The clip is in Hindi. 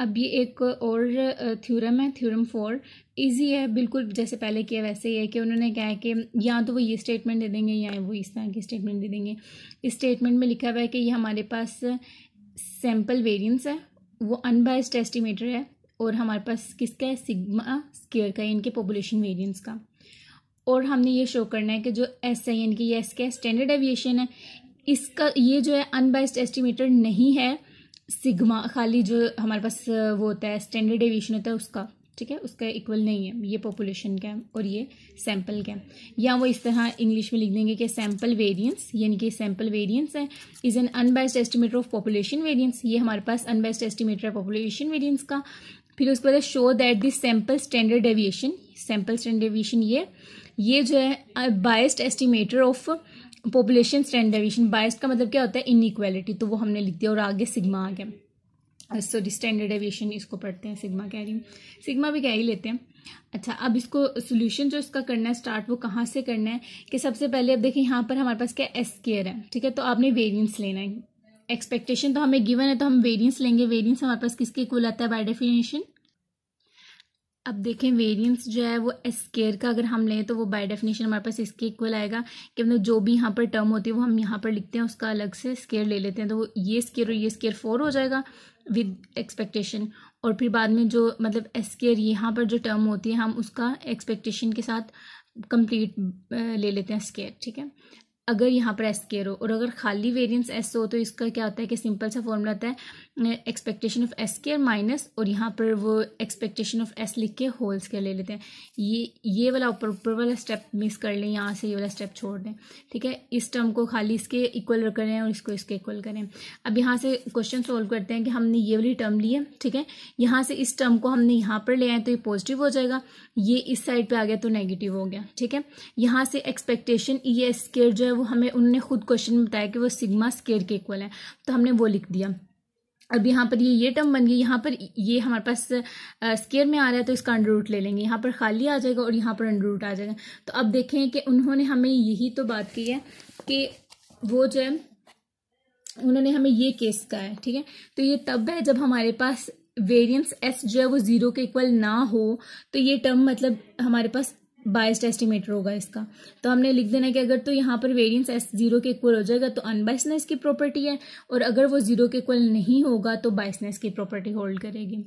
अब ये एक और थ्योरम है थ्योरम फोर इजी है बिल्कुल जैसे पहले किया वैसे ही है कि उन्होंने कहा है कि या तो वो ये स्टेटमेंट दे देंगे या वो इस तरह की स्टेटमेंट दे देंगे इस स्टेटमेंट में लिखा हुआ है कि ये हमारे पास सैम्पल वेरियंस है वो अनबायस्ड एस्टिमेटर है और हमारे पास किसका है सिग्मा स्केयर का इनके पॉपुलेशन वेरियंस का और हमने ये शो करना है कि जो एस आई एन की ये एस के स्टैंडर्ड एविएशन है इसका ये जो है अनबाइस्ड एस्टिमेटर नहीं है सिग्मा खाली जो हमारे पास वो होता है स्टैंडर्ड एविएशन होता है उसका ठीक है उसका इक्वल नहीं है ये पॉपुलेशन का है और ये सैंपल का है या वो इस तरह इंग्लिश में लिख देंगे कि सैंपल वेरिएंस यानी कि सैंपल वेरिएंस है is an unbiased estimator of population variance ये हमारे पास अनबाइस्ड एस्टिमेटर है पॉपुलेशन वेरिएंस का फिर उसके बाद show that this sample standard deviation sample standard deviation ये ये जो है biased estimator of population standard deviation bias का मतलब क्या होता है इनइक्वालिटी तो वो हमने लिख दिया और आगे सिग्मा आ गया सॉरी स्टैंडर्ड इसको पढ़ते हैं सिग्मा कह रही हूँ सिग्मा भी क्या ही लेते हैं अच्छा अब इसको सोल्यूशन जो इसका करना है स्टार्ट वो कहाँ से करना है कि सबसे पहले अब देखिए यहाँ पर हमारे पास क्या एस केयर है ठीक है तो आपने वेरियंस लेना है एक्सपेक्टेशन तो हमें गिवन है तो हम वेरियंस लेंगे वेरियंस हमारे पास किसके इक्वल आता है बाय डेफिनेशन अब देखें वेरिएंस जो है वो एस स्केयर का अगर हम लें तो वो बाय डेफिनेशन हमारे पास इसके इक्वल आएगा कि मतलब जो भी यहाँ पर टर्म होती है वो हम यहाँ पर लिखते हैं उसका अलग से स्केयर ले लेते हैं तो वो ये स्केयर और ये स्केयर फोर हो जाएगा विद एक्सपेक्टेशन और फिर बाद में जो मतलब स्केयर यहाँ पर जो टर्म होती है हम उसका एक्सपेक्टेशन के साथ कंप्लीट ले लेते हैं स्केयर ठीक है अगर यहाँ पर एस केयर हो और अगर खाली वेरियंस एस हो तो इसका क्या होता है कि सिंपल सा फॉर्मूला होता है expectation of S square minus और यहाँ पर वो एक्सपेक्टेशन ऑफ एस लिख के होल स्केयर ले लेते हैं ये ये वाला ऊपर ऊपर वाला स्टेप मिस कर लें यहाँ से ये वाला स्टेप छोड़ दें ठीक है इस टर्म को खाली इसके इक्वल करें और इसको इसके इक्वल करें अब यहाँ से क्वेश्चन सॉल्व करते हैं कि हमने ये वाली टर्म ली है ठीक है यहाँ से इस टर्म को हमने यहाँ पर ले आए तो ये पॉजिटिव हो जाएगा ये इस साइड पर आ गया तो नेगेटिव हो गया ठीक है यहाँ से एक्सपेक्टेशन ई एस केयर जो है वो हमें उनने खुद क्वेश्चन में बताया कि वो सिग्मा स्केयर के इक्वल है तो हमने वो लिख दिया अब यहाँ पर ये ये टर्म बन गई यहाँ पर ये हमारे पास स्केयर में आ रहा है तो इसका अंडर रूट ले लेंगे यहाँ पर खाली आ जाएगा और यहाँ पर अंडर रूट आ जाएगा तो अब देखें कि उन्होंने हमें यही तो बात की है कि वो जो है उन्होंने हमें ये केस कहा है ठीक है तो ये तब है जब हमारे पास वेरिएंस एस जो है वो जीरो के इक्वल ना हो तो ये टर्म मतलब हमारे पास बाइस्ड एस्टिमेटर होगा इसका तो हमने लिख देना कि अगर तो यहाँ पर वेरियंस एस जीरो के इक्वल हो जाएगा तो अनबाइसनेस की प्रॉपर्टी है और अगर वो जीरो के इक्वल नहीं होगा तो बाइसनेस की प्रॉपर्टी होल्ड करेगी